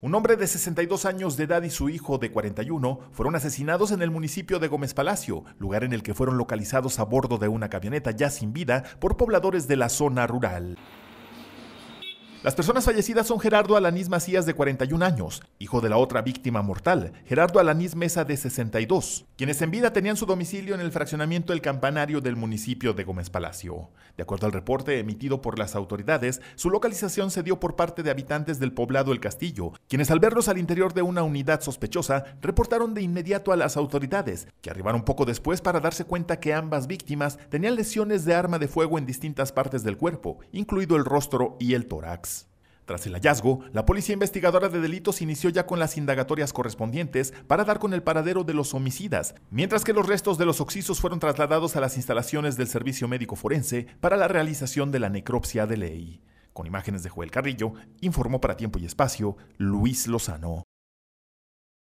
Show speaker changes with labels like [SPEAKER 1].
[SPEAKER 1] Un hombre de 62 años de edad y su hijo de 41 fueron asesinados en el municipio de Gómez Palacio, lugar en el que fueron localizados a bordo de una camioneta ya sin vida por pobladores de la zona rural. Las personas fallecidas son Gerardo Alanís Macías de 41 años, hijo de la otra víctima mortal, Gerardo Alanís Mesa de 62, quienes en vida tenían su domicilio en el fraccionamiento El Campanario del municipio de Gómez Palacio. De acuerdo al reporte emitido por las autoridades, su localización se dio por parte de habitantes del poblado El Castillo, quienes al verlos al interior de una unidad sospechosa, reportaron de inmediato a las autoridades, que arribaron poco después para darse cuenta que ambas víctimas tenían lesiones de arma de fuego en distintas partes del cuerpo, incluido el rostro y el tórax. Tras el hallazgo, la Policía Investigadora de Delitos inició ya con las indagatorias correspondientes para dar con el paradero de los homicidas, mientras que los restos de los oxisos fueron trasladados a las instalaciones del Servicio Médico Forense para la realización de la necropsia de ley. Con imágenes de Joel Carrillo, informó para Tiempo y Espacio Luis Lozano.